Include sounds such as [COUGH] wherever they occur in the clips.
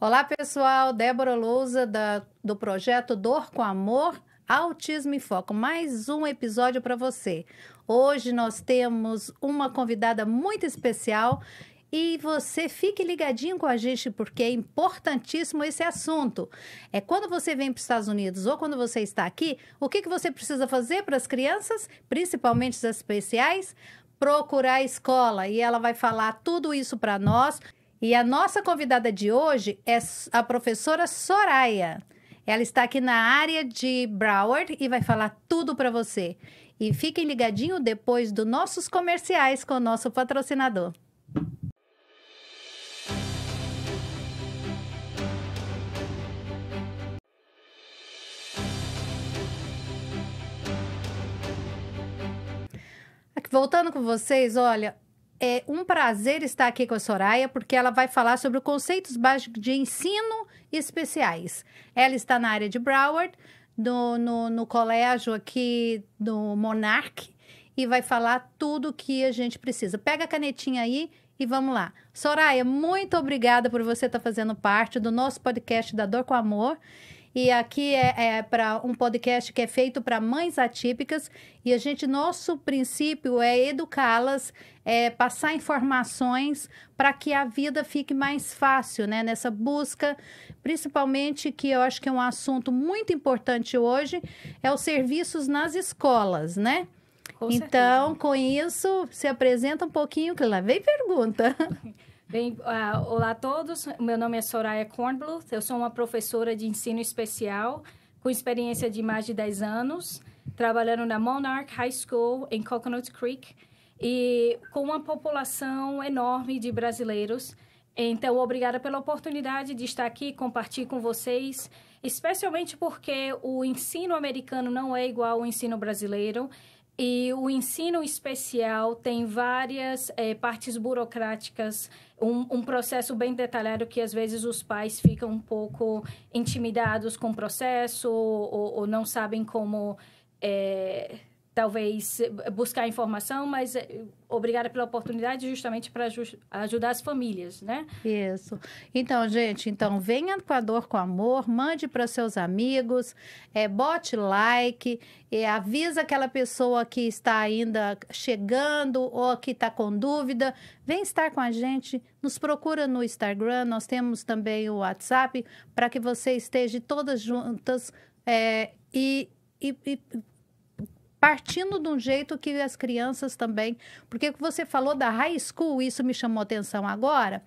Olá, pessoal. Débora Louza, da, do projeto Dor com Amor, Autismo em Foco. Mais um episódio para você. Hoje nós temos uma convidada muito especial e você fique ligadinho com a gente, porque é importantíssimo esse assunto. É quando você vem para os Estados Unidos ou quando você está aqui, o que, que você precisa fazer para as crianças, principalmente as especiais? Procurar a escola e ela vai falar tudo isso para nós. E a nossa convidada de hoje é a professora Soraya. Ela está aqui na área de Broward e vai falar tudo para você. E fiquem ligadinho depois dos nossos comerciais com o nosso patrocinador. Voltando com vocês, olha, é um prazer estar aqui com a Soraya, porque ela vai falar sobre conceitos básicos de ensino especiais. Ela está na área de Broward, no, no, no colégio aqui do Monarch, e vai falar tudo o que a gente precisa. Pega a canetinha aí e vamos lá. Soraya, muito obrigada por você estar fazendo parte do nosso podcast da Dor com Amor. E aqui é, é para um podcast que é feito para mães atípicas. E a gente, nosso princípio é educá-las, é, passar informações para que a vida fique mais fácil, né? Nessa busca, principalmente que eu acho que é um assunto muito importante hoje, é os serviços nas escolas, né? Com então, com isso, se apresenta um pouquinho, que lá vem pergunta. [LAUGHS] Bem, uh, olá a todos. Meu nome é Soraya Kornbluth. Eu sou uma professora de ensino especial com experiência de mais de 10 anos, trabalhando na Monarch High School em Coconut Creek e com uma população enorme de brasileiros. Então, obrigada pela oportunidade de estar aqui compartilhar com vocês, especialmente porque o ensino americano não é igual ao ensino brasileiro e o ensino especial tem várias é, partes burocráticas, um, um, processo bem detalhado que às vezes os pais ficam um pouco intimidados com o processo ou, ou não sabem como é, talvez eh, buscar informação, mas eh, obrigada pela oportunidade justamente para ajudar as famílias, né? Isso. Então, gente, então venha com a dor com amor, mande para seus amigos, é, bote like, é, avisa aquela pessoa que está ainda chegando ou que está com dúvida, vem estar com a gente, nos procura no Instagram, nós temos também o WhatsApp para que você esteja todas juntas é, e, e, e partindo de um jeito que as crianças também. Porque você falou da high school, isso me chamou atenção agora.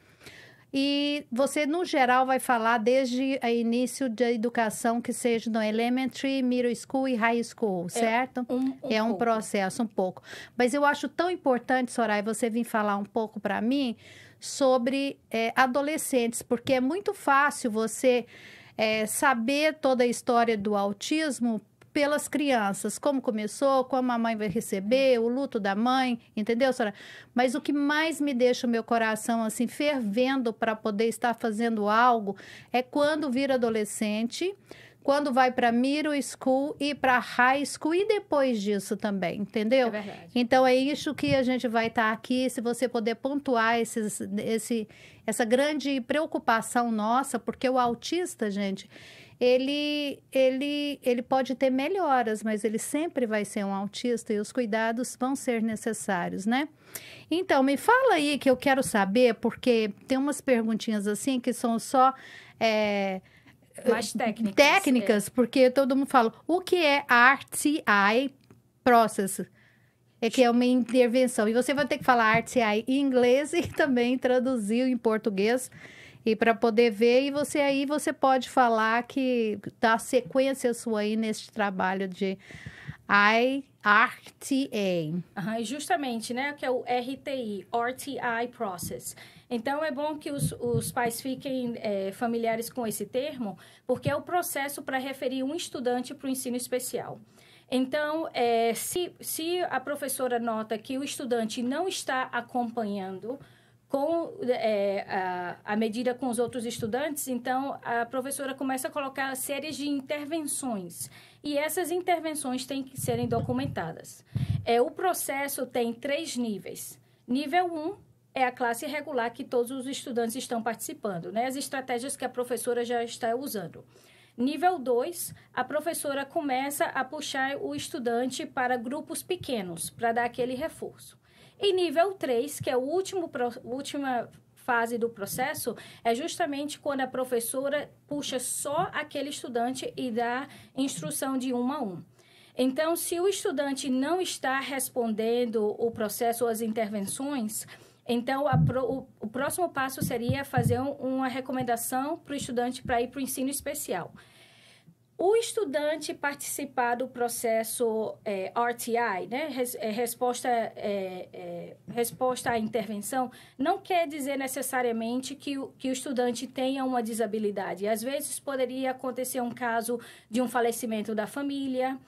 E você, no geral, vai falar desde o início da educação, que seja no elementary, middle school e high school, é, certo? É um, um é um processo, um pouco. Mas eu acho tão importante, Soraya, você vir falar um pouco para mim sobre é, adolescentes, porque é muito fácil você é, saber toda a história do autismo pelas crianças, como começou, como a mãe vai receber, o luto da mãe, entendeu, senhora? Mas o que mais me deixa o meu coração assim fervendo para poder estar fazendo algo é quando vira adolescente, quando vai para middle school e para high school e depois disso também, entendeu? É verdade. Então é isso que a gente vai estar tá aqui, se você puder pontuar esses, esse, essa grande preocupação nossa, porque o autista, gente, ele, ele, ele pode ter melhoras, mas ele sempre vai ser um autista e os cuidados vão ser necessários, né? Então, me fala aí que eu quero saber, porque tem umas perguntinhas assim que são só. É, mais técnicas. Técnicas, é. porque todo mundo fala, o que é RTI Process? É que é uma intervenção. E você vai ter que falar RTI em inglês [LAUGHS] e também traduzir em português e para poder ver e você aí você pode falar que dá sequência sua aí neste trabalho de I RTA. Uhum, justamente, né? Que é o RTI, RTI Process. Então, é bom que os, os pais fiquem é, familiares com esse termo, porque é o processo para referir um estudante para o ensino especial. Então, é, se, se a professora nota que o estudante não está acompanhando com é, a, a, medida com os outros estudantes, então a professora começa a colocar séries de intervenções e essas intervenções têm que serem documentadas. É, o processo tem três níveis. Nível 1 um é a classe regular que todos os estudantes estão participando, né? as estratégias que a professora já está usando. Nível 2, a professora começa a puxar o estudante para grupos pequenos, para dar aquele reforço. E nível 3, que é o último, última fase do processo é justamente quando a professora puxa só aquele estudante e dá instrução de um a um. Então, se o estudante não está respondendo o processo ou as intervenções, então pro, o, o, próximo passo seria fazer um, uma recomendação para o estudante para ir para o ensino especial o estudante participar do processo é, RTI, né? é, resposta, é, é, resposta à intervenção, não quer dizer necessariamente que o, que o estudante tenha uma disabilidade. Às vezes poderia acontecer um caso de um falecimento da família,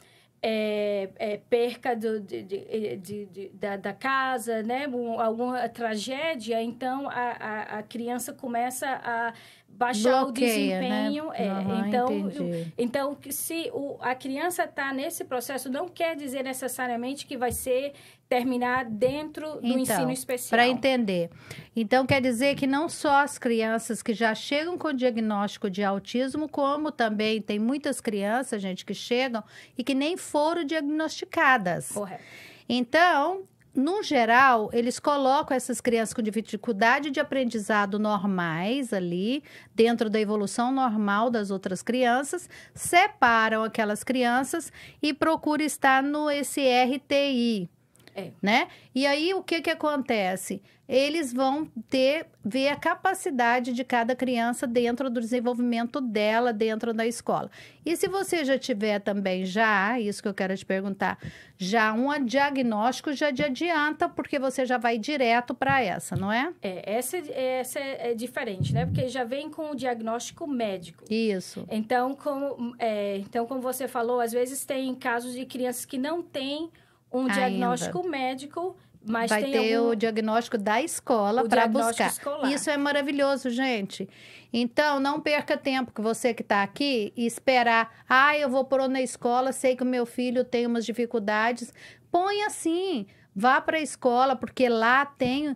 é, é, perca do, de, de, de, da, da, casa, né? alguma tragédia, então a, a, a, criança começa a baixar Bloqueia, o né? desempenho. Né? É, uhum, então, então, se o, a criança está nesse processo, não quer dizer necessariamente que vai ser terminar dentro do então, ensino especial. Para entender. Então, quer dizer que não só as crianças que já chegam com diagnóstico de autismo, como também tem muitas crianças, gente, que chegam e que nem foram diagnosticadas. Correto. Então, no geral, eles colocam essas crianças com dificuldade de aprendizado normais ali, dentro da evolução normal das outras crianças, separam aquelas crianças e procura estar no SRTI, é. Né? E aí, o que, que acontece? Eles vão ter, ver a capacidade de cada criança dentro do desenvolvimento dela, dentro da escola. E se você já tiver também, já, isso que eu quero te perguntar, já um diagnóstico, já de adianta, porque você já vai direto para essa, não é? É, essa, essa é diferente, né? Porque já vem com o diagnóstico médico. Isso. Então, como, é, então, como você falou, às vezes tem casos de crianças que não têm um ainda. diagnóstico médico mas vai ter algum... o diagnóstico da escola para buscar. Escolar. Isso é maravilhoso, gente. Então, não perca tempo que você que está aqui e esperar. Ah, eu vou pôr na escola, sei que o meu filho tem umas dificuldades. Põe assim, vá para a escola, porque lá tem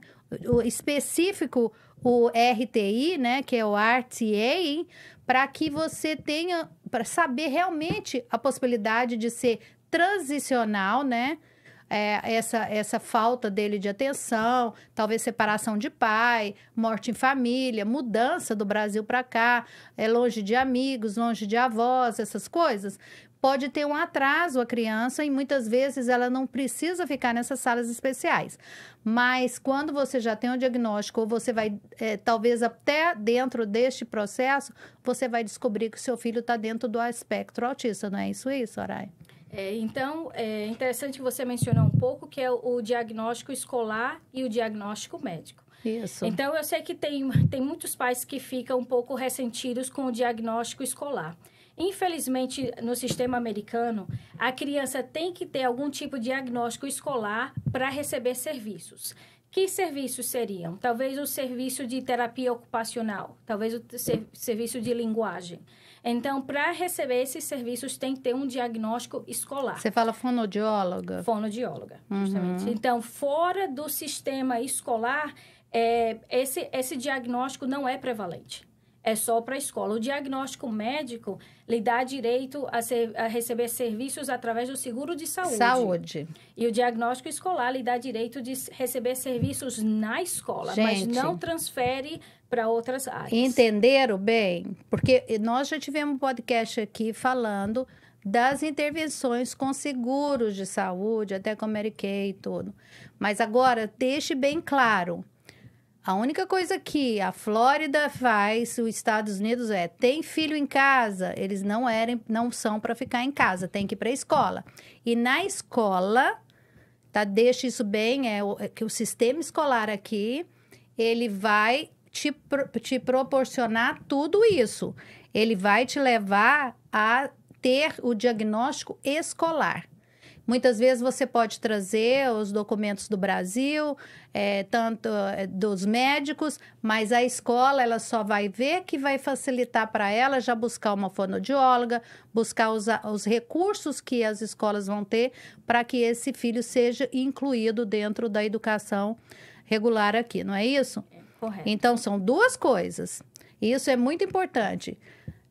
o específico o RTI, né, que é o RTA, para que você tenha para saber realmente a possibilidade de ser transicional, né? é, essa, essa falta dele de atenção, talvez separação de pai, morte em família, mudança do Brasil para cá, é longe de amigos, longe de avós, essas coisas pode ter um atraso a criança e muitas vezes ela não precisa ficar nessas salas especiais. Mas quando você já tem o um diagnóstico, ou você vai, é, talvez até dentro deste processo, você vai descobrir que o seu filho está dentro do espectro autista, não é isso, isso, Soraya? É, então, é interessante você mencionar um pouco que é o diagnóstico escolar e o diagnóstico médico. Isso. Então, eu sei que tem, tem muitos pais que ficam um pouco ressentidos com o diagnóstico escolar. Infelizmente, no sistema americano, a criança tem que ter algum tipo de diagnóstico escolar para receber serviços. Que serviços seriam? Talvez o serviço de terapia ocupacional, talvez o ser, serviço de linguagem. Então, para receber esses serviços, tem que ter um diagnóstico escolar. Você fala fonodióloga? Fonodióloga, uhum. justamente. Então, fora do sistema escolar, é, esse, esse diagnóstico não é prevalente é só para a escola. O diagnóstico médico lhe dá direito a, ser, a, receber serviços através do seguro de saúde. Saúde. E o diagnóstico escolar lhe dá direito de receber serviços na escola, Gente. mas não transfere para outras áreas. Entenderam bem? Porque nós já tivemos um podcast aqui falando das intervenções com seguros de saúde, até com Medicaid e tudo. Mas agora, deixe bem claro. A única coisa que a Flórida faz, os Estados Unidos é, tem filho em casa, eles não eram, não são para ficar em casa, tem que ir para a escola. E na escola, tá, deixa isso bem, é, é que o sistema escolar aqui, ele vai te, te proporcionar tudo isso. Ele vai te levar a ter o diagnóstico escolar. Muitas vezes você pode trazer os documentos do Brasil, é, tanto é, dos médicos, mas a escola ela só vai ver que vai facilitar para ela já buscar uma fonodióloga, buscar os, os recursos que as escolas vão ter para que esse filho seja incluído dentro da educação regular aqui, não é isso? Correto. Então, são duas coisas. e Isso é muito importante.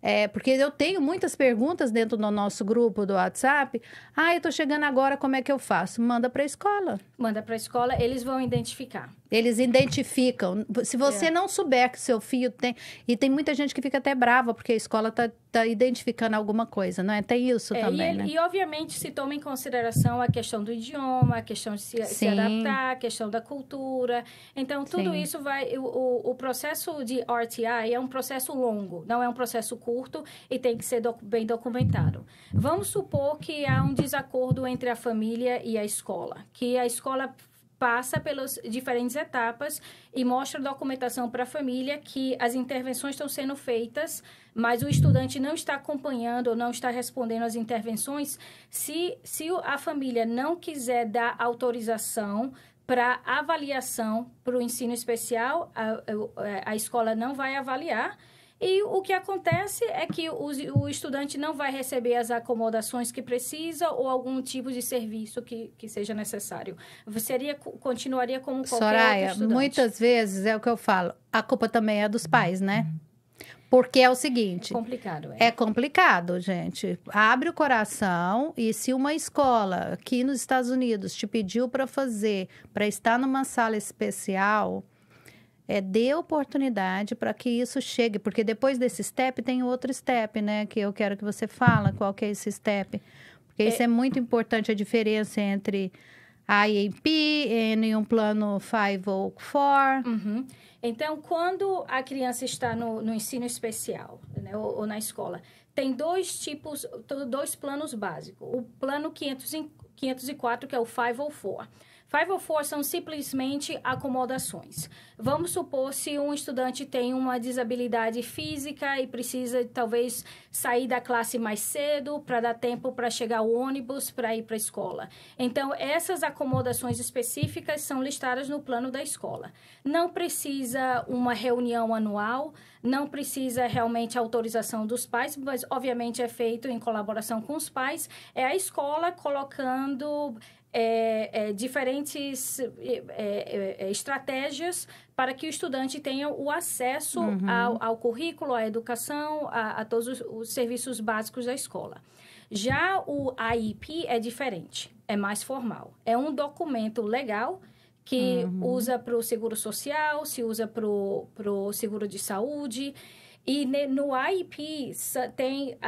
É, porque eu tenho muitas perguntas dentro do nosso grupo do WhatsApp. Ah, eu estou chegando agora, como é que eu faço? Manda para a escola. Manda para a escola, eles vão identificar. Eles identificam. Se você é. não souber que seu filho tem. E tem muita gente que fica até brava, porque a escola está tá identificando alguma coisa, não é? Tem isso é, também. E, né? e, obviamente, se toma em consideração a questão do idioma, a questão de se, se adaptar, a questão da cultura. Então, tudo Sim. isso vai. O, o, processo de RTI é um processo longo, não é um processo curto e tem que ser bem documentado. Vamos supor que há um desacordo entre a família e a escola, que a escola passa pelas diferentes etapas e mostra documentação para a família que as intervenções estão sendo feitas, mas o estudante não está acompanhando ou não está respondendo às intervenções. Se, se a família não quiser dar autorização para avaliação para o ensino especial, a, é, a escola não vai avaliar e o que acontece é que o, o estudante não vai receber as acomodações que precisa ou algum tipo de serviço que, que seja necessário. Seria, continuaria como qualquer Soraya, muitas vezes é o que eu falo, a culpa também é dos pais, né? Porque é o seguinte. É complicado, é. é. complicado, gente. Abre o coração e se uma escola aqui nos Estados Unidos te pediu para fazer, para estar numa sala especial, é, dê oportunidade para que isso chegue, porque depois desse step tem outro step, né? Que eu quero que você fala qual que é esse step, porque é... isso é muito importante a diferença entre IAP, e um plano 504. Uhum. Então, quando a criança está no, no ensino especial né, ou, ou, na escola, tem dois tipos, dois planos básicos. O plano 500, 504, que é o 504. 504 são simplesmente acomodações. Vamos supor se um estudante tem uma desabilidade física e precisa talvez sair da classe mais cedo para dar tempo para chegar o ônibus para ir para a escola. Então, essas acomodações específicas são listadas no plano da escola. Não precisa uma reunião anual, não precisa realmente autorização dos pais, mas obviamente é feito em colaboração com os pais. É a escola colocando é, é, diferentes é, é, é, estratégias para que o estudante tenha o acesso uhum. ao, ao, currículo, à educação, a, a todos os, os serviços básicos da escola. Já o AIP é diferente, é mais formal. É um documento legal que uhum. usa para o seguro social, se usa para o seguro de saúde. E no IP tem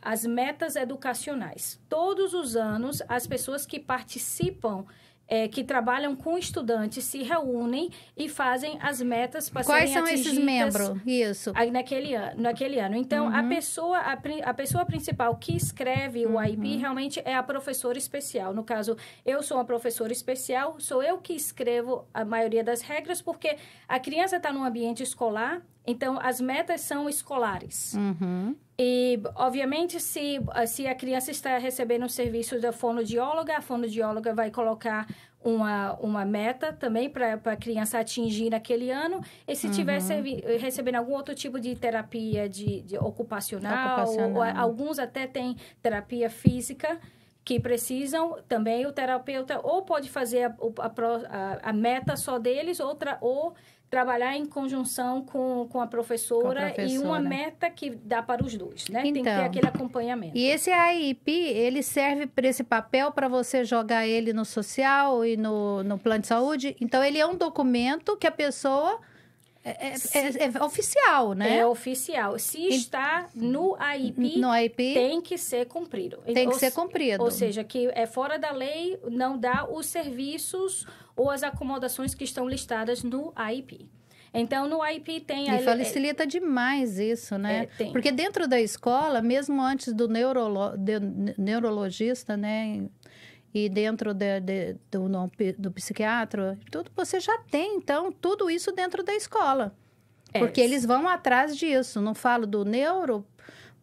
as metas educacionais. Todos os anos, as pessoas que participam é, que trabalham com estudantes se reúnem e fazem as metas para Quais serem são esses membros? Isso. Naquele, ano, naquele ano. Então, uhum. a, pessoa, a, a, pessoa principal que escreve o IP uhum. realmente é a professora especial. No caso, eu sou uma professora especial, sou eu que escrevo a maioria das regras, porque a criança está num ambiente escolar, então as metas são escolares. Uhum. E, obviamente, se, se a criança está recebendo um serviço da fonodióloga, a fonodióloga vai colocar uma, uma meta também para a criança atingir naquele ano. E se uhum. recebendo algum outro tipo de terapia de, de ocupacional, ocupacional. Ou, alguns até têm terapia física que precisam também o terapeuta ou pode fazer a, a, a, a meta só deles outra ou trabalhar em conjunção com, com a, professora, com a professora. e uma meta que dá para os dois, né? Então, Tem que ter então, aquele acompanhamento. E esse AIP, ele serve para esse papel para você jogar ele no social e no, no plano de saúde? Então, ele é um documento que a pessoa é, é, é, é, oficial, né? É oficial. Se está no AIP, no AIP tem que ser cumprido. Tem que ou, ser cumprido. Ou seja, que é fora da lei, não dá os serviços ou as acomodações que estão listadas no AIP. Então, no IP tem... A... E facilita demais isso, né? É, Porque dentro da escola, mesmo antes do neurolo... neurologista, né? e dentro de, de, do, do psiquiatra, tudo você já tem, então, tudo isso dentro da escola. É. Porque eles vão atrás disso. Não falo do neuro,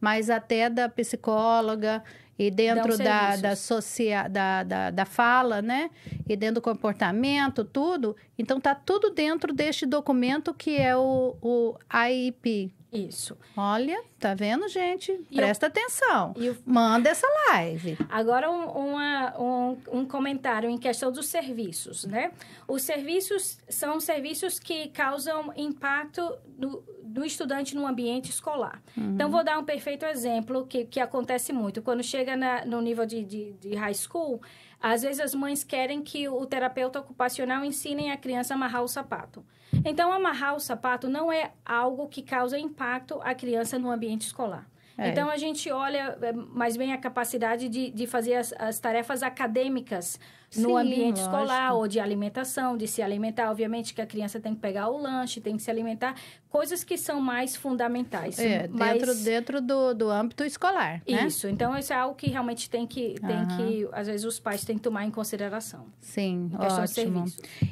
mas até da psicóloga e dentro da, da, socia, da, da, da, fala, né? E dentro do comportamento, tudo. Então, tá tudo dentro deste documento que é o, o AIP, isso. Olha, tá vendo, gente? E Presta eu... atenção. Eu... Manda essa live. Agora, um, uma, um, um, comentário em questão dos serviços, né? Os serviços são serviços que causam impacto do, do estudante no ambiente escolar. Uhum. Então, vou dar um perfeito exemplo que, que acontece muito. Quando chega na, no nível de, de, de high school, às vezes as mães querem que o terapeuta ocupacional ensine a criança a amarrar o sapato. Então, amarrar o sapato não é algo que causa impacto à criança no ambiente escolar. É. Então, a gente olha eh, mais bem a capacidade de, de fazer as, as tarefas acadêmicas no Sim, ambiente lógico. escolar ou de alimentação, de se alimentar. Obviamente que a criança tem que pegar o lanche, tem que se alimentar. Coisas que são mais fundamentais. É, mas... dentro, dentro do, do âmbito escolar, né? Isso. Então, isso é algo que realmente tem que, tem que às vezes, os pais têm que tomar em consideração. Sim, ótimo.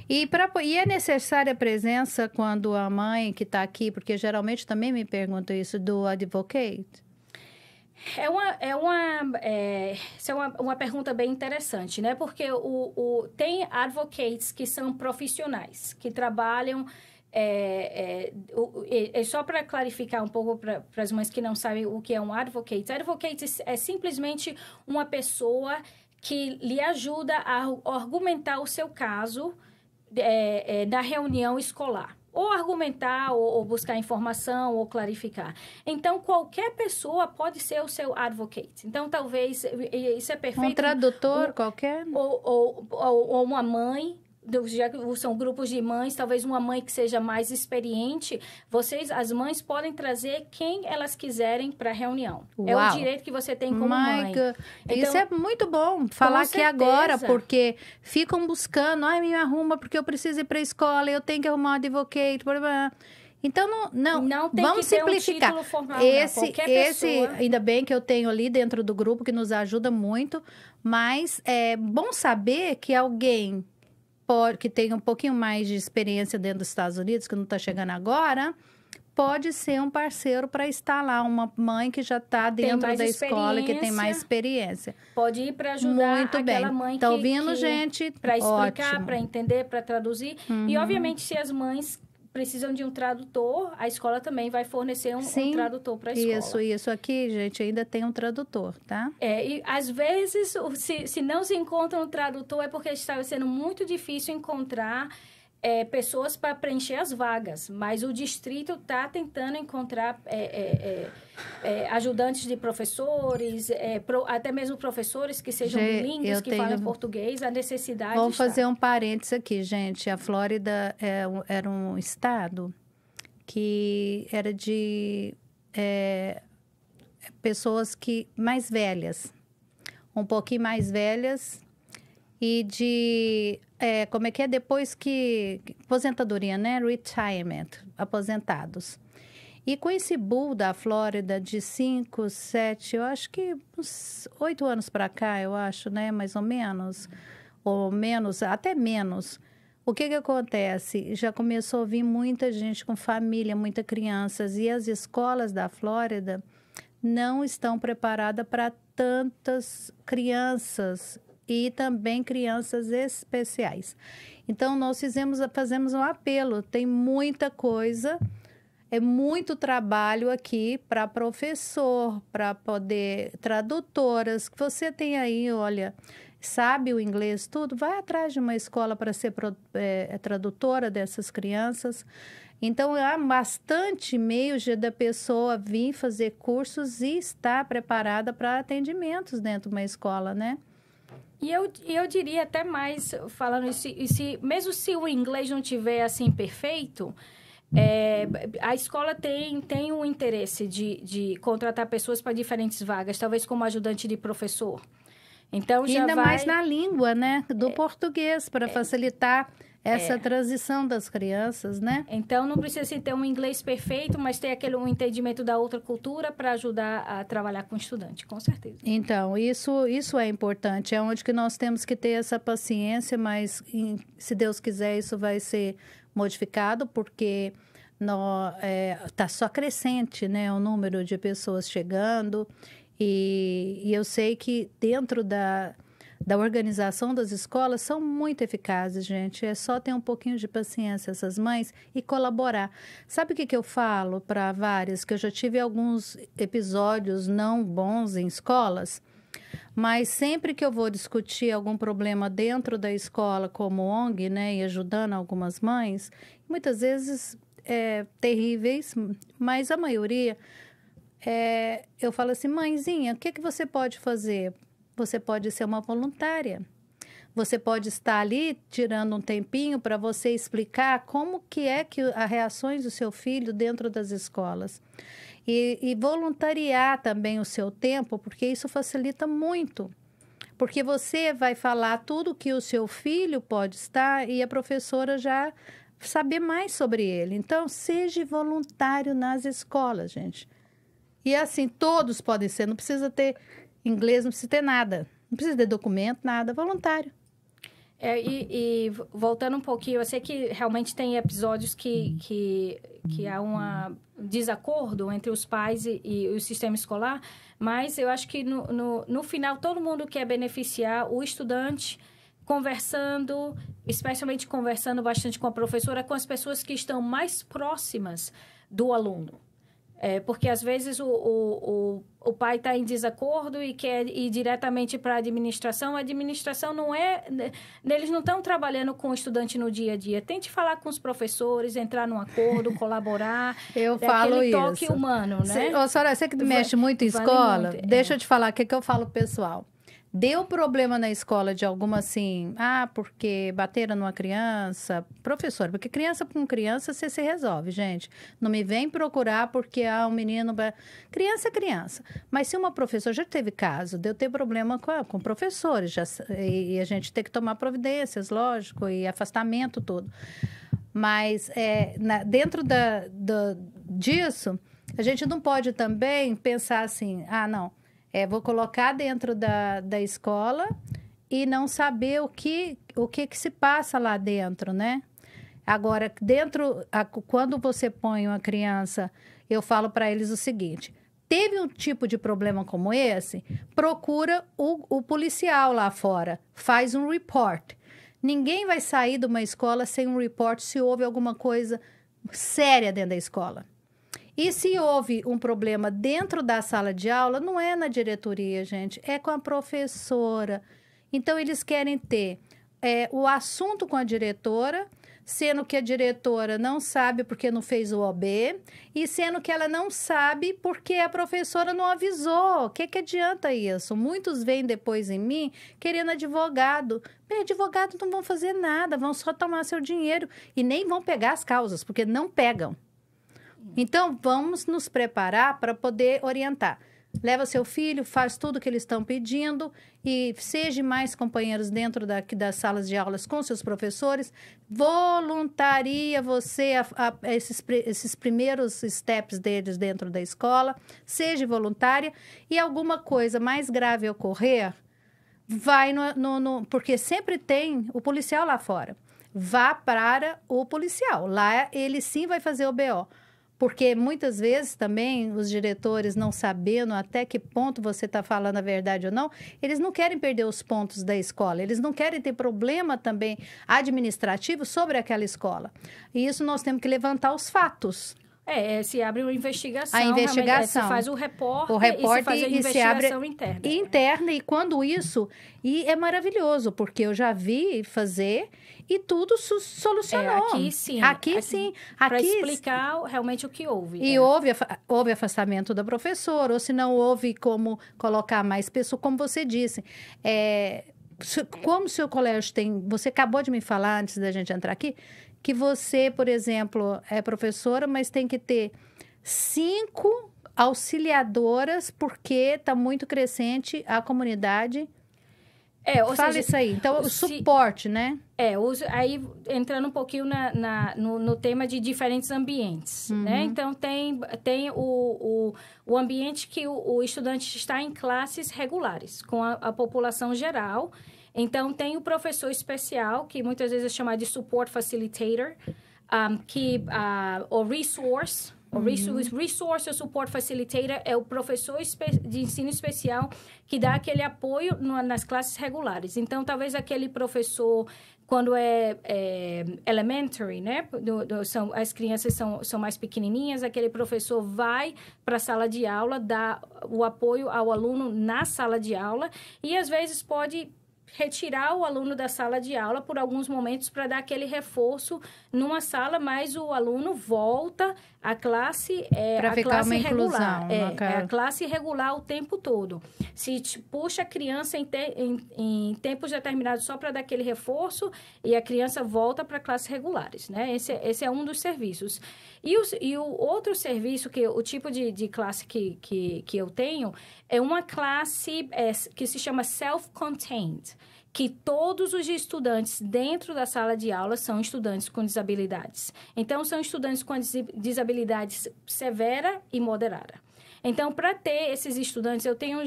E, pra, e é necessária a presença quando a mãe que está aqui, porque geralmente também me perguntam isso, do advocate? É uma, é uma, é, isso é uma, uma pergunta bem interessante, né? Porque o, o, tem advocates que são profissionais, que trabalham. É, é, é só para clarificar um pouco para as mães que não sabem o que é um advocate. Advocate é, é simplesmente uma pessoa que lhe ajuda a argumentar o seu caso é, é, na reunião escolar ou argumentar, ou, ou buscar informação, ou clarificar. Então, qualquer pessoa pode ser o seu advocate. Então, talvez, isso é perfeito. Um tradutor ou, qualquer? Ou, ou, ou uma mãe já que são grupos de mães, talvez uma mãe que seja mais experiente, vocês, as mães, podem trazer quem elas quiserem para a reunião. Uau. É o direito que você tem como mãe. Então, Isso é muito bom falar aqui agora, porque ficam buscando, ai, me arruma porque eu preciso ir para a escola, eu tenho que arrumar um advocate, blá, blá. Então, não, não, não vamos simplificar. Um formal, esse, né? esse pessoa... ainda bem que eu tenho ali dentro do grupo, que nos ajuda muito, mas é bom saber que alguém pode, que tem um pouquinho mais de experiência dentro dos Estados Unidos, que não está chegando agora, pode ser um parceiro para instalar uma mãe que já está dentro da escola, que tem mais experiência. Pode ir para ajudar Muito aquela bem. mãe tá que... ouvindo, que, gente? Para explicar, para entender, para traduzir. Uhum. E, obviamente, se as mães precisam de um tradutor, a escola também vai fornecer um, Sim, um tradutor para a escola. Isso, isso aqui, gente, ainda tem um tradutor, tá? É, e às vezes, se, se não se encontra um tradutor, é porque está sendo muito difícil encontrar é, pessoas para preencher as vagas, mas o distrito está tentando encontrar é é, é, é, ajudantes de professores, é, pro, até mesmo professores que sejam Gê, bilíngues, que tenho... falem português, a necessidade. Vamos está... fazer um parênteses aqui, gente. A Flórida era um estado que era de pessoas que mais velhas, um pouquinho mais velhas e de é, como é que é depois que aposentadoria, né? Retirement, aposentados. E com esse bull da Flórida de 5, 7, eu acho que uns 8 anos para cá, eu acho, né, mais ou menos, ou menos, até menos. O que que acontece? Já começou a vir muita gente com família, muitas crianças e as escolas da Flórida não estão preparadas para tantas crianças e também crianças especiais. Então nós fizemos, fazemos um apelo. Tem muita coisa, é muito trabalho aqui para professor, para poder tradutoras. Que você tem aí, olha, sabe o inglês tudo, vai atrás de uma escola para ser é, tradutora dessas crianças. Então, há bastante meios da pessoa vir fazer cursos e estar preparada para atendimentos dentro de uma escola, né? E eu, eu diria até mais, falando isso, se, mesmo se o inglês não tiver assim perfeito, é, a escola tem, tem o interesse de, de contratar pessoas para diferentes vagas, talvez como ajudante de professor. Então, já Ainda vai... mais na língua, né? Do é, português, para é, facilitar essa é. transição das crianças, né? Então não precisa assim, ter um inglês perfeito, mas ter aquele um entendimento da outra cultura para ajudar a trabalhar com o estudante, com certeza. Então isso isso é importante, é onde que nós temos que ter essa paciência, mas em, se Deus quiser isso vai ser modificado porque está é, tá só crescente, né, o número de pessoas chegando e, e eu sei que dentro da da organização das escolas são muito eficazes, gente. É só ter um pouquinho de paciência essas mães e colaborar. Sabe o que, que eu falo para várias? Que eu já tive alguns episódios não bons em escolas. Mas sempre que eu vou discutir algum problema dentro da escola, como ONG, né, e ajudando algumas mães, muitas vezes é, terríveis, mas a maioria, é, eu falo assim, mãezinha, o que, que você pode fazer? Você pode ser uma voluntária. Você pode estar ali tirando um tempinho para você explicar como que é que as reações do seu filho dentro das escolas. E, e voluntariar também o seu tempo, porque isso facilita muito. Porque você vai falar tudo que o seu filho pode estar e a professora já saber mais sobre ele. Então, seja voluntário nas escolas, gente. E é assim, todos podem ser, não precisa ter Inglês não precisa ter nada. Não precisa ter documento, nada. Voluntário. É, e, e, voltando um pouquinho, eu sei que realmente tem episódios que, que, que há um desacordo entre os pais e, e, o sistema escolar, mas eu acho que no, no, no final todo mundo quer beneficiar o estudante conversando, especialmente conversando bastante com a professora, com as pessoas que estão mais próximas do aluno. É, porque às vezes o, o, o, o pai está em desacordo e quer ir diretamente para a administração. A administração não é. Né, eles não estão trabalhando com o estudante no dia a dia. Tente falar com os professores, entrar num acordo, [LAUGHS] colaborar. eu é falo isso. toque humano, né? Cê, senhora, você que mexe muito em escola, muito, é. deixa é. eu te falar o que, que eu falo pessoal. Deu problema na escola de alguma assim, ah, porque bateram numa criança, professor, porque criança com criança você se resolve, gente. Não me vem procurar porque ah, um menino. Criança é criança. Mas se uma professora já teve caso, deu ter problema com, com professores, já, e, a gente tem que tomar providências, lógico, e afastamento todo. Mas é, na, dentro da, da, disso, a gente não pode também pensar assim, ah, não é, vou colocar dentro da, da escola e não saber o que, o que, que se passa lá dentro, né? Agora, dentro, a, quando você põe uma criança, eu falo para eles o seguinte: teve um tipo de problema como esse, procura o, o policial lá fora, faz um report. Ninguém vai sair de uma escola sem um report se houve alguma coisa séria dentro da escola. E se houve um problema dentro da sala de aula, não é na diretoria, gente, é com a professora. Então, eles querem ter é, o assunto com a diretora, sendo que a diretora não sabe porque não fez o OB, e sendo que ela não sabe porque a professora não avisou. O que, que adianta isso? Muitos vêm depois em mim querendo advogado. Bem, advogado não vão fazer nada, vão só tomar seu dinheiro e nem vão pegar as causas, porque não pegam. Uhum. Então, vamos nos preparar para poder orientar. Leva seu filho, faz tudo o que eles estão pedindo e seja mais companheiros dentro da, das salas de aulas com seus professores. Voluntaria você a, a esses, esses primeiros steps deles dentro da escola. Seja voluntária e alguma coisa mais grave ocorrer, vai no, no, no, porque sempre tem o policial lá fora. Vá para o policial. Lá ele sim vai fazer o BO. Porque muitas vezes também os diretores, não sabendo até que ponto você está falando a verdade ou não, eles não querem perder os pontos da escola, eles não querem ter problema também administrativo sobre aquela escola. E isso nós temos que levantar os fatos. É, é, se abre uma investigação. A investigação. É, se faz o repórter, o repórter e se faz a investigação abre... interna. Né? Interna, e quando isso... E é maravilhoso, porque eu já vi fazer e tudo solucionou. É, aqui sim. Aqui, aqui sim. Para explicar realmente o que houve. E né? houve, houve afastamento da professora, ou se não houve como colocar mais pessoas, como você disse. É, como o seu colégio tem. Você acabou de me falar antes da gente entrar aqui, que você, por exemplo, é professora, mas tem que ter cinco auxiliadoras, porque está muito crescente a comunidade. É, Fala seja, isso aí. Então, o se, suporte, né? É, uso, aí entrando um pouquinho na, na no, no, tema de diferentes ambientes, né? uhum. né? Então, tem, tem o, o, o ambiente que o, o, estudante está em classes regulares, com a, a população geral, então, tem o professor especial, que muitas vezes é chamado de Support Facilitator, um, que uh, o Resource, o uhum. Resource Support Facilitator é o professor de ensino especial que dá aquele apoio nas classes regulares. Então, talvez aquele professor, quando é, é elementary, né? Do, do, são, as crianças são, são mais pequenininhas, aquele professor vai para a sala de aula, dá o apoio ao aluno na sala de aula e, às vezes, pode retirar o aluno da sala de aula por alguns momentos para dar aquele reforço numa sala, mas o aluno volta a classe é pra a classe regular. É, é, a classe regular o tempo todo. Se puxa a criança em, te, em, em tempos determinados só para dar aquele reforço e a criança volta para classes regulares, né? Esse, esse é um dos serviços. E, os, e o outro serviço, que o tipo de, de classe que, que, que eu tenho, é uma classe é, que se chama self-contained que todos os estudantes dentro da sala de aula são estudantes com desabilidades. Então, são estudantes com desabilidades severa e moderada. Então, para ter esses estudantes, eu tenho,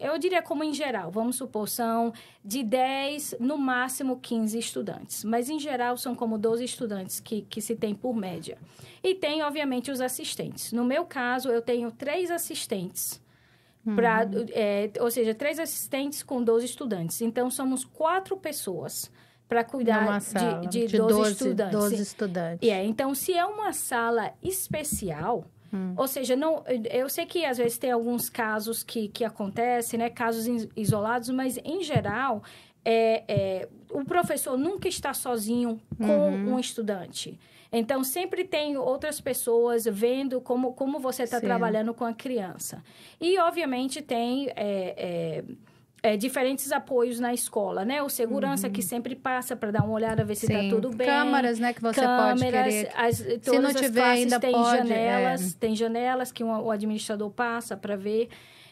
eu diria como em geral, vamos supor, são de 10, no máximo 15 estudantes. Mas em geral são como 12 estudantes que, que se tem por média. E tem, obviamente, os assistentes. No meu caso, eu tenho três assistentes Uhum. Pra, é, ou seja, três assistentes com 12 estudantes. Então, somos quatro pessoas para cuidar sala, de, de, de 12, 12, estudantes. 12 estudantes. É, então, se é uma sala especial, hum. Ou seja, não, eu sei que às vezes tem alguns casos que, que acontecem, né? Casos isolados, mas em geral, é, é o professor nunca está sozinho com uhum. um estudante. Então, sempre tem outras pessoas vendo como, como você está trabalhando com a criança. E, obviamente, tem. É, é, é diferentes apoios na escola, né? O segurança uhum. que sempre passa para dar uma olhada, ver se está tudo bem. Câmaras, né? Que você pode querer. As, se não tiver ainda tem é. janelas, é. tem janelas que um, o administrador passa para ver.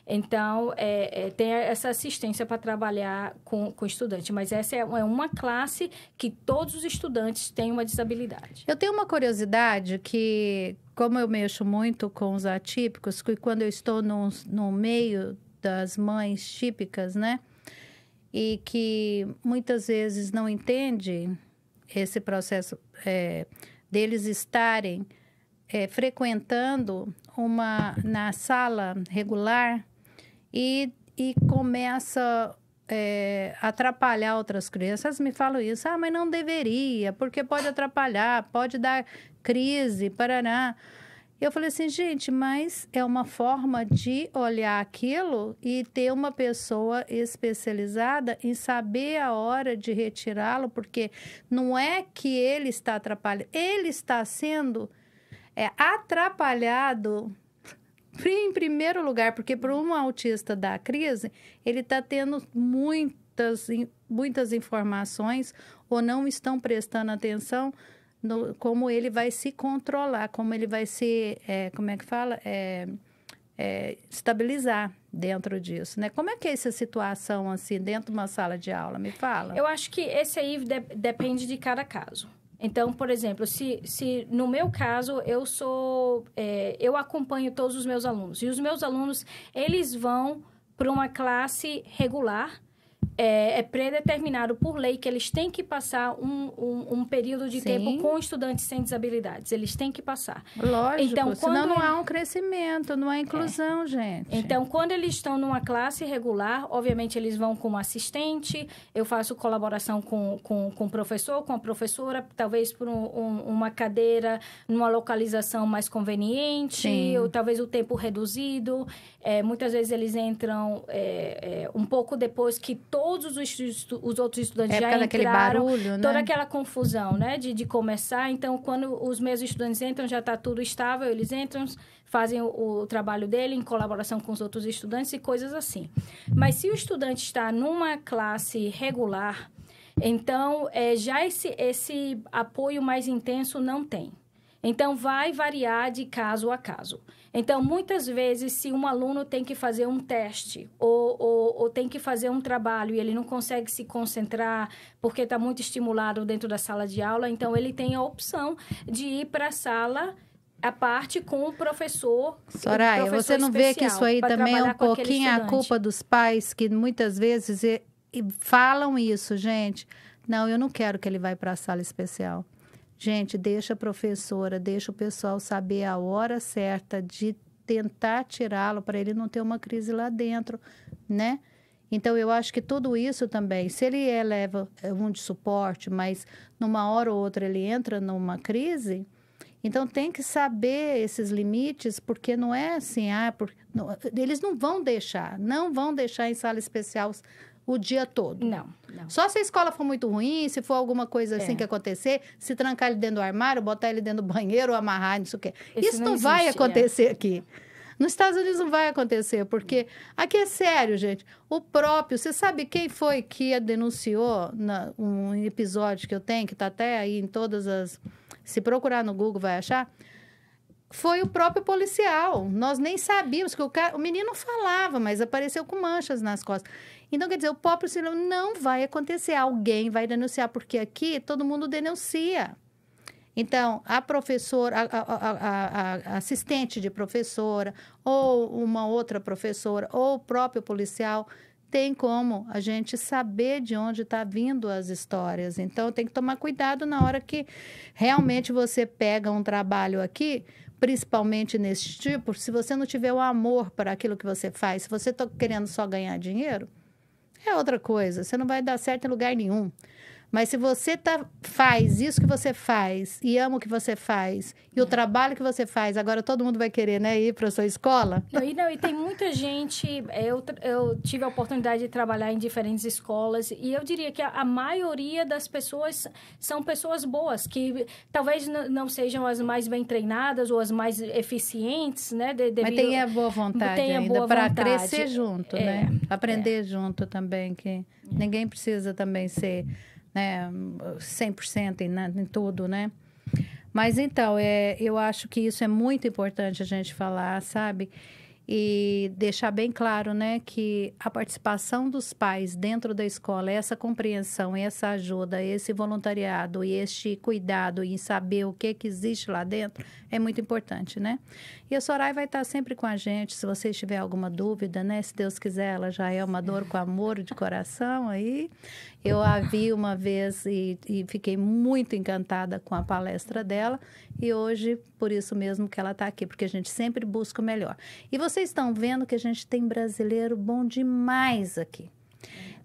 Então, é, é, tem essa assistência para trabalhar com, com estudante, mas essa é, é uma classe que todos os estudantes têm uma disabilidade. Eu tenho uma curiosidade que, como eu mexo muito com os atípicos, que quando eu estou no, no meio das mães típicas, né? E que muitas vezes não entende esse processo é, deles estarem é, frequentando uma na sala regular e, e começa é, atrapalhar outras crianças me falam isso. Ah, mas não deveria, porque pode atrapalhar, pode dar crise, paraná. Eu falei assim, gente, mas é uma forma de olhar aquilo e ter uma pessoa especializada em saber a hora de retirá-lo, porque não é que ele está atrapalhando, ele está sendo é, atrapalhado em primeiro lugar, porque para um autista da crise, ele está tendo muitas, muitas informações ou não estão prestando atenção no, como ele vai se controlar, como ele vai se, é, como é que fala, é, é, estabilizar dentro disso, né? Como é que é essa situação, assim, dentro de uma sala de aula? Me fala. Eu acho que esse aí de, depende de cada caso. Então, por exemplo, se, se no meu caso eu sou é, eu acompanho todos os meus alunos e os meus alunos eles vão para uma classe regular é, é predeterminado por lei que eles têm que passar um, um, um período de Sim. tempo com estudantes sem desabilidades. Eles têm que passar. Lógico, então, quando... senão não há um crescimento, não há inclusão, é. gente. Então, quando eles estão numa classe regular, obviamente eles vão com assistente, eu faço colaboração com, com, com o professor, com a professora, talvez por um, uma cadeira numa localização mais conveniente, Sim. ou talvez o tempo reduzido. É, muitas vezes eles entram é, é, um pouco depois que todos os, os outros estudantes é já entraram. Daquele barulho, né? Toda aquela confusão, né? De, de começar. Então, quando os meus estudantes entram, já está tudo estável, eles entram, fazem o, o, trabalho dele em colaboração com os outros estudantes e coisas assim. Mas se o estudante está numa classe regular, então é, já esse, esse apoio mais intenso não tem. Então, vai variar de caso a caso. Então, muitas vezes, se um aluno tem que fazer um teste ou, ou, ou tem que fazer um trabalho e ele não consegue se concentrar porque está muito estimulado dentro da sala de aula, então ele tem a opção de ir para a sala a parte com o professor. Soraya, o professor você não vê que isso aí também é um pouquinho a culpa dos pais que muitas vezes e, e falam isso, gente. Não, eu não quero que ele vá para a sala especial. Gente, deixa a professora, deixa o pessoal saber a hora certa de tentar tirá-lo para ele não ter uma crise lá dentro, né? Então, eu acho que tudo isso também, se ele eleva é, um de suporte, mas numa hora ou outra ele entra numa crise, então tem que saber esses limites, porque não é assim, ah, por, não, eles não vão deixar, não vão deixar em sala especial o dia todo. Não, não. Só se a escola for muito ruim, se for alguma coisa assim é. que acontecer, se trancar ele dentro do armário, botar ele dentro do banheiro, amarrar, não sei o quê. Esse Isso não, não existe, vai é. acontecer é. aqui. Nos Estados Unidos não vai acontecer, porque aqui é sério, gente. O próprio, você sabe quem foi que denunciou na, um episódio que eu tenho, que está até aí em todas as. Se procurar no Google, vai achar foi o próprio policial. Nós nem sabíamos que o, cara, o menino falava, mas apareceu com manchas nas costas. Então, quer dizer, o próprio cinema não vai acontecer. Alguém vai denunciar, porque aqui todo mundo denuncia. Então, a professora, a, a, a, assistente de professora, ou uma outra professora, ou o próprio policial, tem como a gente saber de onde está vindo as histórias. Então, tem que tomar cuidado na hora que realmente você pega um trabalho aqui, principalmente nesse tipo, se você não tiver o amor para aquilo que você faz, se você está querendo só ganhar dinheiro é outra coisa. Você não vai dar certo em lugar nenhum. Mas se você tá, faz isso que você faz e ama o que você faz e o é. trabalho que você faz, agora todo mundo vai querer, né, ir para sua escola? Não, e, não, e tem muita gente. Eu, eu tive a oportunidade de trabalhar em diferentes escolas e eu diria que a, a maioria das pessoas são pessoas boas, que talvez não sejam as mais bem treinadas ou as mais eficientes, né? De, Mas tem a boa vontade tem ainda para crescer junto, né? é, né? Aprender é. junto também, que é. ninguém precisa também ser né? 100% em, em tudo, né? Mas então, é, eu acho que isso é muito importante a gente falar, sabe? E deixar bem claro, né, que a participação dos pais dentro da escola, essa compreensão, essa ajuda, esse voluntariado e este cuidado em saber o que, que existe lá dentro é muito importante, né? E a Soraya vai estar sempre com a gente. Se vocês tiver alguma dúvida, né? Se Deus quiser, ela já é uma dor com amor de coração aí. Eu a vi uma vez e, e fiquei muito encantada com a palestra dela. E hoje, por isso mesmo que ela está aqui, porque a gente sempre busca o melhor. E vocês estão vendo que a gente tem brasileiro bom demais aqui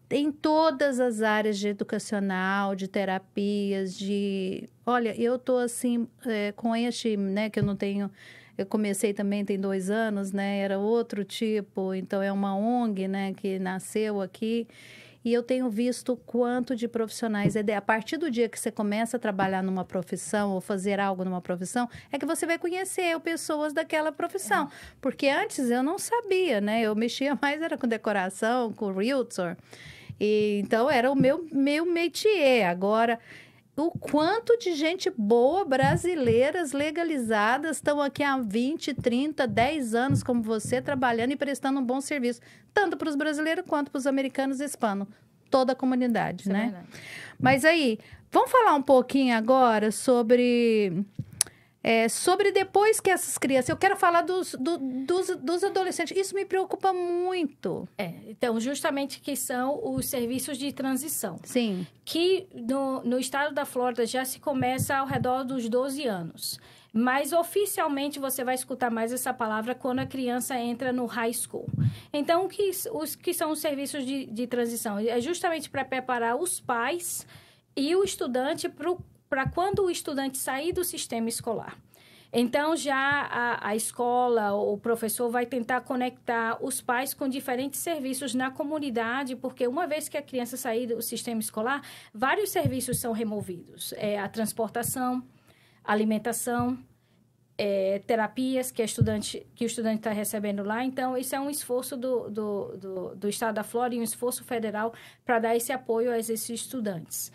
em todas as áreas de educacional, de terapias, de... Olha, eu tô assim, é, com este, né, que eu não tenho eu comecei também tem dois anos, né? Era outro tipo, então é uma ONG, né? Que nasceu aqui. E eu tenho visto quanto de profissionais. É a partir do dia que você começa a trabalhar numa profissão ou fazer algo numa profissão, é que você vai conhecer pessoas daquela profissão. É. Porque antes eu não sabia, né? Eu mexia [LAUGHS] mais era com decoração, com realtor. E, então era o meu, meu métier. Agora o quanto de gente boa, brasileiras, legalizadas, estão aqui há 20, 30, 10 anos, como você, trabalhando e prestando um bom serviço, tanto para os brasileiros quanto para os americanos e hispanos. Toda a comunidade, Isso é né? É Mas aí, vamos falar um pouquinho agora sobre é, sobre depois que essas crianças. Eu quero falar dos, do, dos, dos, adolescentes. Isso me preocupa muito. É, então, justamente que são os serviços de transição. Sim. Que no, no estado da Flórida já se começa ao redor dos 12 anos. Mas oficialmente você vai escutar mais essa palavra quando a criança entra no high school. Então, que, os que são os serviços de, de transição? É justamente para preparar os pais e o estudante para o para quando o estudante sair do sistema escolar. Então, já a, a, escola, o professor vai tentar conectar os pais com diferentes serviços na comunidade, porque uma vez que a criança sair do sistema escolar, vários serviços são removidos: é, a transportação, alimentação, é, terapias que, estudante, que o estudante está recebendo lá. Então, isso é um esforço do, do, do, do Estado da Flórida e um esforço federal para dar esse apoio a esses estudantes.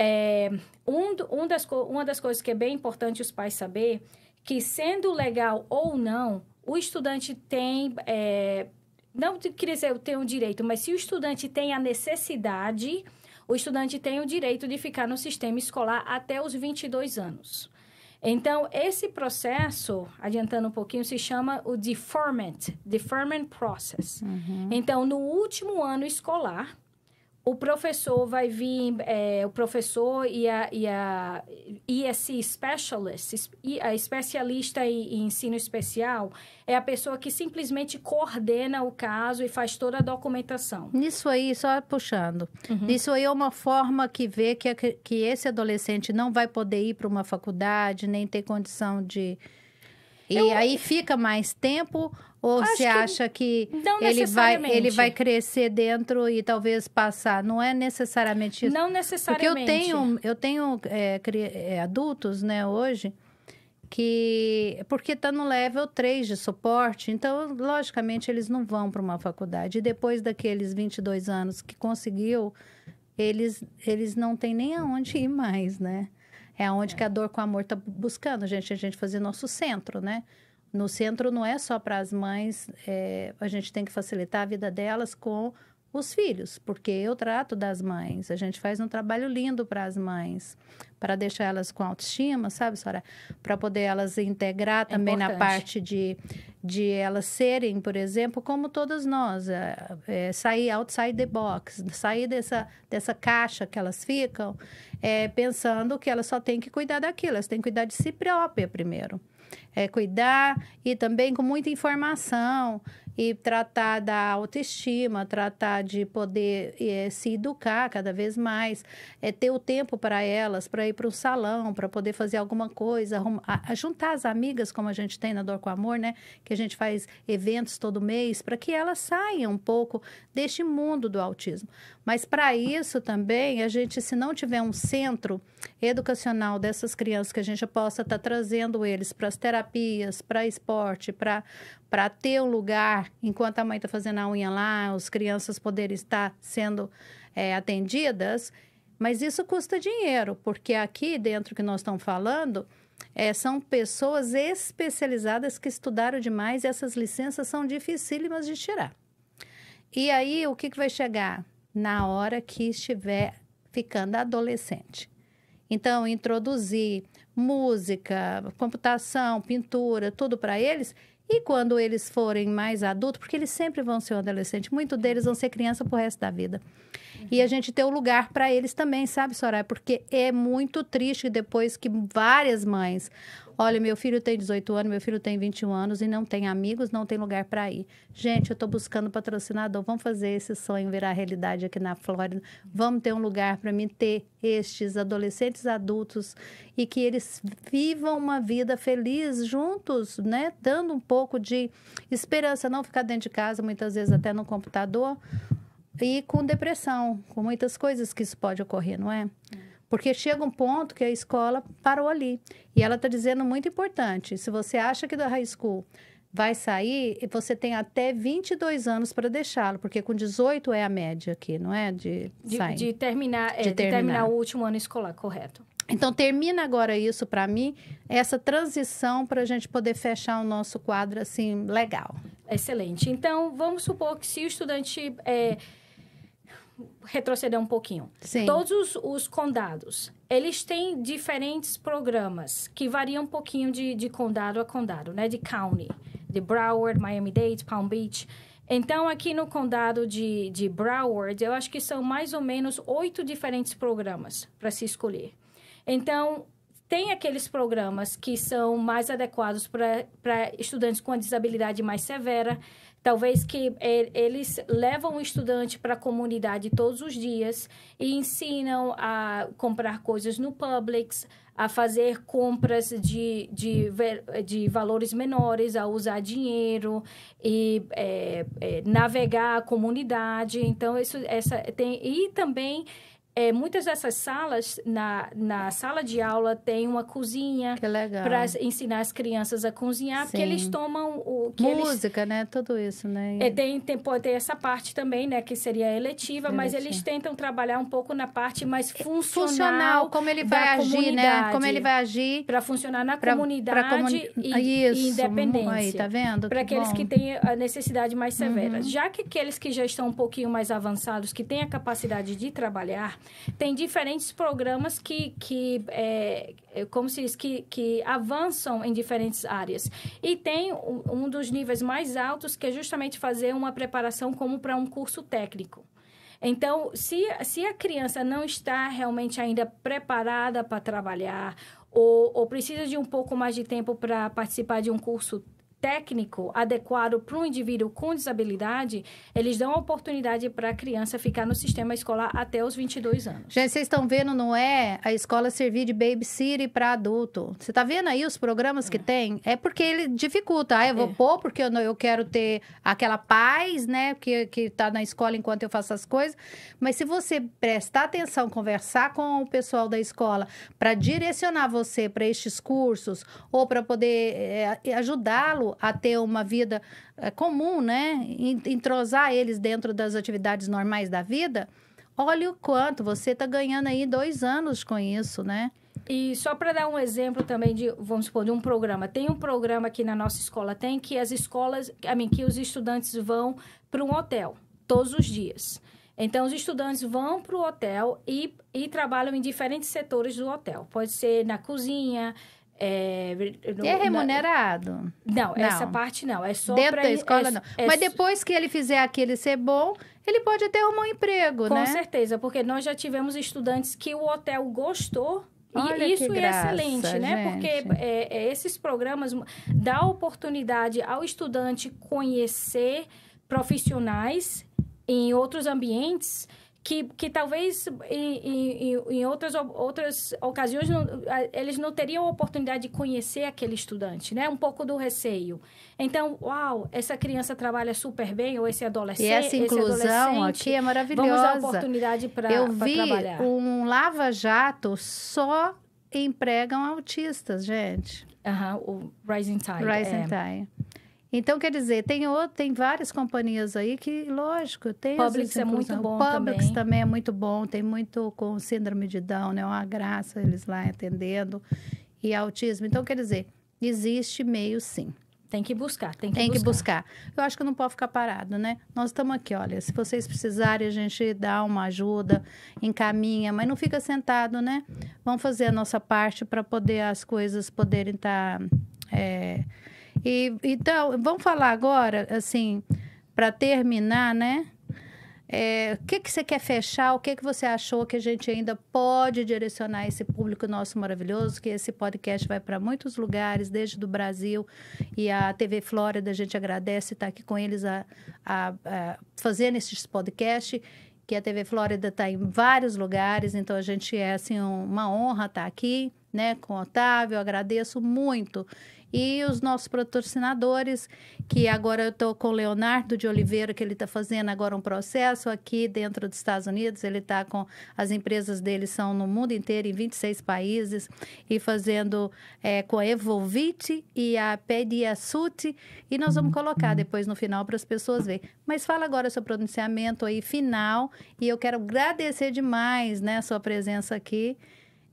É, um, um das, uma das coisas que é bem importante os pais saber que sendo legal ou não, o estudante tem é, não queria dizer eu tenho o direito, mas se o estudante tem a necessidade, o estudante tem o direito de ficar no sistema escolar até os 22 anos. Então, esse processo, adiantando um pouquinho, se chama o deferment, deferment process. Uhum. Então, no último ano escolar, o professor vai vir, é, o professor e a, e a e esse specialist, a especialista em, em, ensino especial, é a pessoa que simplesmente coordena o caso e faz toda a documentação. Nisso aí, só puxando, uhum. isso aí é uma forma que vê que, que esse adolescente não vai poder ir para uma faculdade, nem ter condição de e eu... aí fica mais tempo ou Acho você acha que, ele, vai, ele vai crescer dentro e talvez passar? Não é necessariamente isso. Não necessariamente. Porque eu tenho, eu tenho é, é, adultos, né, hoje, que porque está no level 3 de suporte, então logicamente eles não vão para uma faculdade. E depois daqueles 22 anos que conseguiu, eles eles não têm nem aonde ir mais, né? É onde é. que a dor com amor está buscando, gente. A gente fazer nosso centro, né? No centro não é só para as mães, é, a gente tem que facilitar a vida delas com os filhos, porque eu trato das mães. A gente faz um trabalho lindo para as mães, para deixar elas com autoestima, sabe, senhora, Para poder elas integrar é também é na parte de, de elas serem, por exemplo, como todas nós, é, é, sair outside the box, sair dessa, dessa caixa que elas ficam, eh, pensando que elas só têm que cuidar daquilo, elas têm que cuidar de si própria primeiro é, cuidar e também com muita informação e tratar da autoestima, tratar de poder é, se educar cada vez mais, é, ter o tempo para elas, para ir para o salão, para poder fazer alguma coisa, arrumar, a, a juntar as amigas, como a gente tem na Dor com Amor, né? Que a gente faz eventos todo mês, para que elas saiam um pouco deste mundo do autismo. Mas para isso também, a gente, se não tiver um centro educacional dessas crianças, que a gente possa estar tá trazendo eles para as terapias, terapias, para esporte, para ter um lugar, enquanto a mãe está fazendo a unha lá, as crianças poderem estar sendo é, atendidas. Mas isso custa dinheiro, porque aqui dentro que nós estamos falando, é, são pessoas especializadas que estudaram demais e essas licenças são dificílimas de tirar. E aí, o que, que vai chegar? Na hora que estiver ficando adolescente. Então, introduzir música, computação, pintura, tudo para eles. E quando eles forem mais adultos, porque eles sempre vão ser um adolescente, muitos deles vão ser criança pro resto da vida. Uhum. E a gente ter o um lugar para eles também, sabe, Soraya? Porque é muito triste depois que várias mães Olha, meu filho tem 18 anos, meu filho tem 21 anos e não tem amigos, não tem lugar para ir. Gente, eu estou buscando patrocinador. Vamos fazer esse sonho virar realidade aqui na Flórida. Vamos ter um lugar para mim ter estes adolescentes adultos e que eles vivam uma vida feliz juntos, né? Dando um pouco de esperança, não ficar dentro de casa, muitas vezes até no computador, e com depressão, com muitas coisas que isso pode ocorrer, não é? Porque chega um ponto que a escola parou ali. E ela está dizendo muito importante: se você acha que da high school vai sair, você tem até 22 anos para deixá-lo, porque com 18 é a média aqui, não é? De, de, de terminar, é, de, terminar. de terminar o último ano escolar, correto. Então, termina agora isso para mim, essa transição para a gente poder fechar o nosso quadro assim legal. Excelente. Então, vamos supor que se o estudante é, retroceder um pouquinho. Sim. Todos os, os, condados, eles têm diferentes programas que variam um pouquinho de, de condado a condado, né? De county, de Broward, Miami-Dade, Palm Beach. Então, aqui no condado de, de Broward, eu acho que são mais ou menos oito diferentes programas para se escolher. Então, tem aqueles programas que são mais adequados para estudantes com a disabilidade mais severa. Talvez que eles levam o estudante para a comunidade todos os dias e ensinam a comprar coisas no Publix, a fazer compras de, de, de valores menores, a usar dinheiro e é, é, navegar a comunidade. Então, isso, essa tem. E também é, muitas dessas salas, na, na sala de aula, tem uma cozinha para ensinar as crianças a cozinhar, Sim. porque eles tomam o. Música, eles, né? Tudo isso, né? É, tem, tem, pode ter essa parte também, né? Que seria eletiva, mas eles tentam trabalhar um pouco na parte mais funcional. Funcional, como ele vai agir, né? Como ele vai agir. Para funcionar na pra, comunidade pra comuni... e, ah, isso, e independência. Aí, tá vendo? Para aqueles bom. que têm a necessidade mais severa. Uhum. Já que aqueles que já estão um pouquinho mais avançados, que têm a capacidade de trabalhar, tem diferentes programas que, que é, é, como se diz, que, que avançam em diferentes áreas. E tem um dos níveis mais altos, que é justamente fazer uma preparação como para um curso técnico. Então, se, se a criança não está realmente ainda preparada para trabalhar ou, ou, precisa de um pouco mais de tempo para participar de um curso técnico adequado para um indivíduo com disabilidade, eles dão a oportunidade para a criança ficar no sistema escolar até os 22 anos. Gente, vocês estão vendo, não é a escola servir de babysitter para adulto. Você está vendo aí os programas que é. tem? É porque ele dificulta. Ah, eu vou é. pôr porque eu, não, eu quero ter aquela paz, né, que, que tá na escola enquanto eu faço as coisas. Mas se você prestar atenção, conversar com o pessoal da escola para direcionar você para estes cursos ou para poder é, ajudá-lo a ter uma vida eh, comum, né? Entrosar eles dentro das atividades normais da vida. Olha o quanto você está ganhando aí dois anos com isso, né? E só para dar um exemplo também de, vamos supor, de um programa. Tem um programa aqui na nossa escola tem que as escolas, a mim, que os estudantes vão para um hotel todos os dias. Então, os estudantes vão para o hotel e, e trabalham em diferentes setores do hotel. Pode ser na cozinha, é, no, é remunerado? Na... Não, não, essa parte não. É só Dentro da escola, é não. É, Mas depois que ele fizer aquele ser bom, ele pode até arrumar um emprego, com né? Com certeza, porque nós já tivemos estudantes que o hotel gostou Olha e isso é graça, é excelente, né? Gente. Porque é, é, esses programas dão oportunidade ao estudante conhecer profissionais em outros ambientes que, que talvez em, em, em outras, outras ocasiões não, eles não teriam a oportunidade de conhecer aquele estudante, né? Um pouco do receio. Então, uau, essa criança trabalha super bem, ou esse adolescente. E essa inclusão aqui é maravilhosa. Vamos dar oportunidade para Eu vi um lava-jato só empregam autistas, gente. Aham, o Rising Tide. Rising é. Tide. Então, quer dizer, tem, outro, tem várias companhias aí que, lógico, tem... Publix é muito bom Publix também. também é muito bom, tem muito com síndrome de Down, né? Uma graça eles lá atendendo. E autismo. Então, quer dizer, existe meio sim. Tem que buscar, tem que tem buscar. que buscar. Eu acho que não pode ficar parado, né? Nós estamos aqui, olha, se vocês precisarem, a gente dá uma ajuda, encaminha, mas não fica sentado, né? Vamos fazer a nossa parte para poder as coisas poderem estar... Tá, é e, então, vamos falar agora, assim, para terminar, né? É, o que, que você quer fechar? O que, que você achou que a gente ainda pode direcionar esse público nosso maravilhoso? Que esse podcast vai para muitos lugares, desde do Brasil. E a TV Flórida, a gente agradece estar tá aqui com eles a, a, a fazendo esses podcasts. Que a TV Flórida está em vários lugares, então a gente é assim, uma honra estar tá aqui né, com o Otávio. agradeço muito e os nossos patrocinadores, que agora eu estou com o Leonardo de Oliveira, que ele está fazendo agora um processo aqui dentro dos Estados Unidos. Ele está com as empresas dele são no mundo inteiro, em 26 países, e fazendo é, com a Evolvite e a Pediasute. E nós vamos colocar depois no final para as pessoas verem. Mas fala agora o seu pronunciamento aí final, e eu quero agradecer demais né, a sua presença aqui.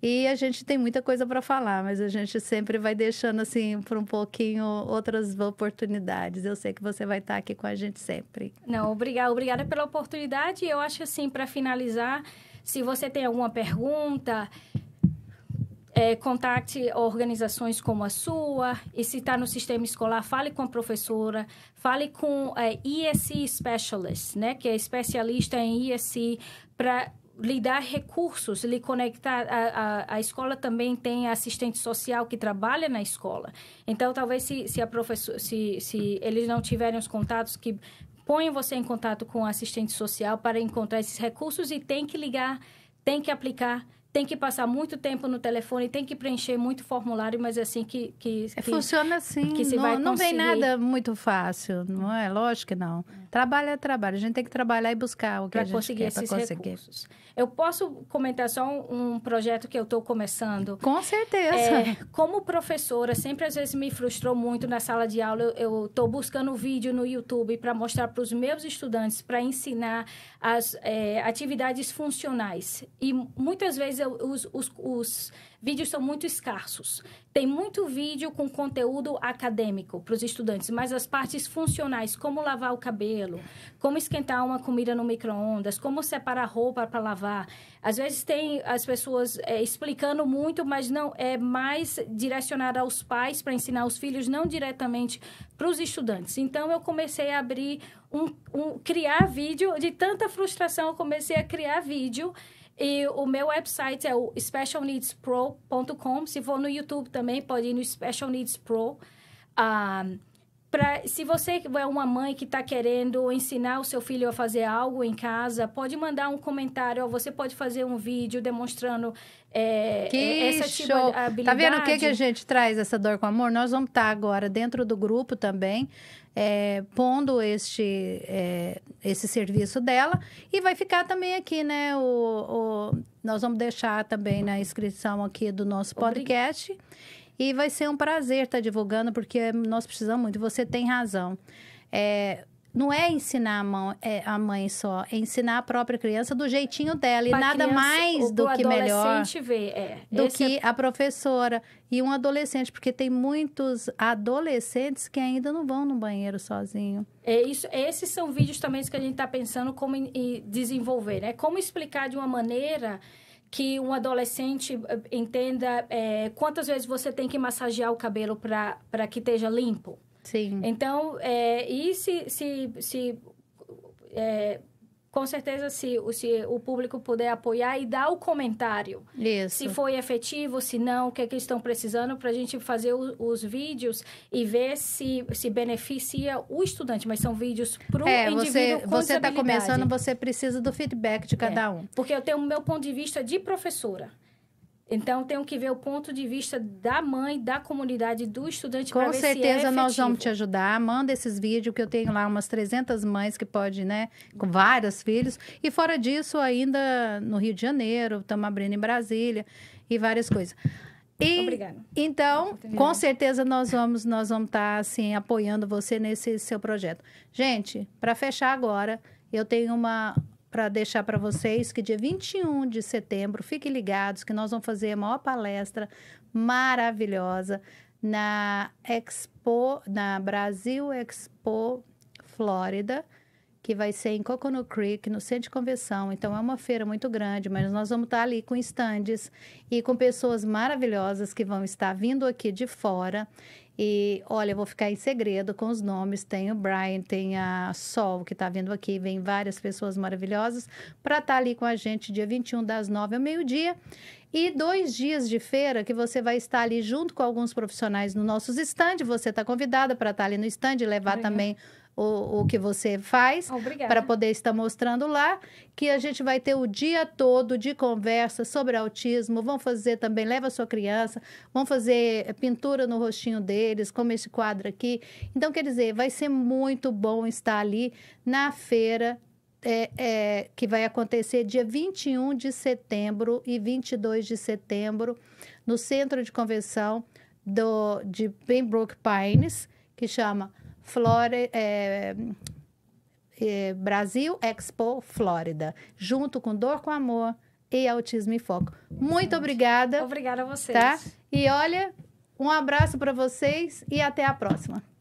E a gente tem muita coisa para falar, mas a gente sempre vai deixando assim para um pouquinho outras oportunidades. Eu sei que você vai estar tá aqui com a gente sempre. Não, obrigada, obrigada pela oportunidade. Eu acho assim, para finalizar, se você tem alguma pergunta, é, contacte organizações como a sua e se está no sistema escolar, fale com a professora, fale com é, ESC Specialist, né, que é especialista em ESC, para lhe dar recursos, lhe conectar. A, a, a, escola também tem assistente social que trabalha na escola. Então, talvez se, se, a professor, se, se eles não tiverem os contatos que ponham você em contato com o assistente social para encontrar esses recursos e tem que ligar, tem que aplicar tem que passar muito tempo no telefone, tem que preencher muito formulário, mas é assim que. que, é, que Funciona assim. Que se não, vai conseguir. não vem nada muito fácil, não é? Lógico que não. É. Trabalha é trabalho. A gente tem que trabalhar e buscar o que pra a gente conseguir quer, esses conseguir. recursos. Eu posso comentar só um, um projeto que eu estou começando? Com certeza. É, como professora, sempre às vezes me frustrou muito na sala de aula. Eu estou buscando vídeo no YouTube para mostrar para os meus estudantes, para ensinar as é, atividades funcionais. E muitas vezes eu, os, os, os vídeos são muito escassos. Tem muito vídeo com conteúdo acadêmico para os estudantes, mas as partes funcionais, como lavar o cabelo, como esquentar uma comida no micro-ondas, como separar roupa para lavar. Às vezes tem as pessoas é, explicando muito, mas não é mais direcionado aos pais para ensinar os filhos, não diretamente para os estudantes. Então eu comecei a abrir um, um criar vídeo de tanta frustração, eu comecei a criar vídeo e o meu website é o specialneedspro.com. Se for no YouTube também, pode ir no Special Needs Pro. Um, ah, se você é uma mãe que está querendo ensinar o seu filho a fazer algo em casa, pode mandar um comentário. ou você pode fazer um vídeo demonstrando é, que é, essa tipo habilidade. Tá vendo o que, que a gente traz essa dor com amor? Nós vamos estar tá agora dentro do grupo também, é, pondo este é, esse serviço dela e vai ficar também aqui, né? O, o, nós vamos deixar também na inscrição aqui do nosso podcast. Obrigada. E vai ser um prazer estar divulgando, porque nós precisamos muito. Você tem razão. É, não é ensinar a, mão, é, a mãe só, é ensinar a própria criança do jeitinho dela. E pra nada criança, mais do que melhor vê, é, do que é... a professora e um adolescente, porque tem muitos adolescentes que ainda não vão no banheiro sozinho. É isso, esses são vídeos também que a gente está pensando como desenvolver, né? Como explicar de uma maneira que um adolescente eh, entenda é, quantas vezes você tem que massagear o cabelo para que esteja limpo. Sim. Então, é, e se, se, se é, com certeza, se, se o público puder apoiar e dar o comentário. Isso. Se foi efetivo, se não, o que, é que estão precisando para a gente fazer o, os vídeos e ver se, se beneficia o estudante. Mas são vídeos para o é, indivíduo você, Você está começando, você precisa do feedback de cada é, um. Porque eu tenho o meu ponto de vista de professora. Então, tenho que ver o ponto de vista da mãe, da comunidade, do estudante para ver se Com é certeza nós vamos te ajudar. Manda esses vídeos que eu tenho lá umas 300 mães que pode, né, com vários filhos. E fora disso, ainda no Rio de Janeiro, estamos abrindo em Brasília e várias coisas. E, Obrigada. Então, com certeza nós vamos nós vamos estar tá, assim apoiando você nesse seu projeto. Gente, para fechar agora, eu tenho uma para deixar para vocês que dia 21 de setembro, fiquem ligados que nós vamos fazer a maior palestra maravilhosa na Expo, na Brasil Expo Flórida, que vai ser em Coconut Creek, no centro de convenção. Então é uma feira muito grande, mas nós vamos estar tá ali com estandes e com pessoas maravilhosas que vão estar vindo aqui de fora e olha, vou ficar em segredo com os nomes. Tem o Brian, tem a Sol, que está vindo aqui, vem várias pessoas maravilhosas, para estar tá ali com a gente dia 21, das 9 ao meio-dia. E dois dias de feira que você vai estar ali junto com alguns profissionais no nossos stand. Você está convidada para estar tá ali no stand e levar também o, o que você faz para poder estar mostrando lá que a gente vai ter o dia todo de conversa sobre autismo. Vão fazer também, leva a sua criança, vão fazer pintura no rostinho deles, como esse quadro aqui. Então, quer dizer, vai ser muito bom estar ali na feira é, é, que vai acontecer dia 21 de setembro e 22 de setembro no Centro de Convenção do, de Pembroke Pines, que chama Flore, é, é, Brasil Expo Flórida, junto com Dor com Amor e Autismo em Foco. Muito obrigada. Obrigada a vocês. Tá? E olha, um abraço para vocês e até a próxima.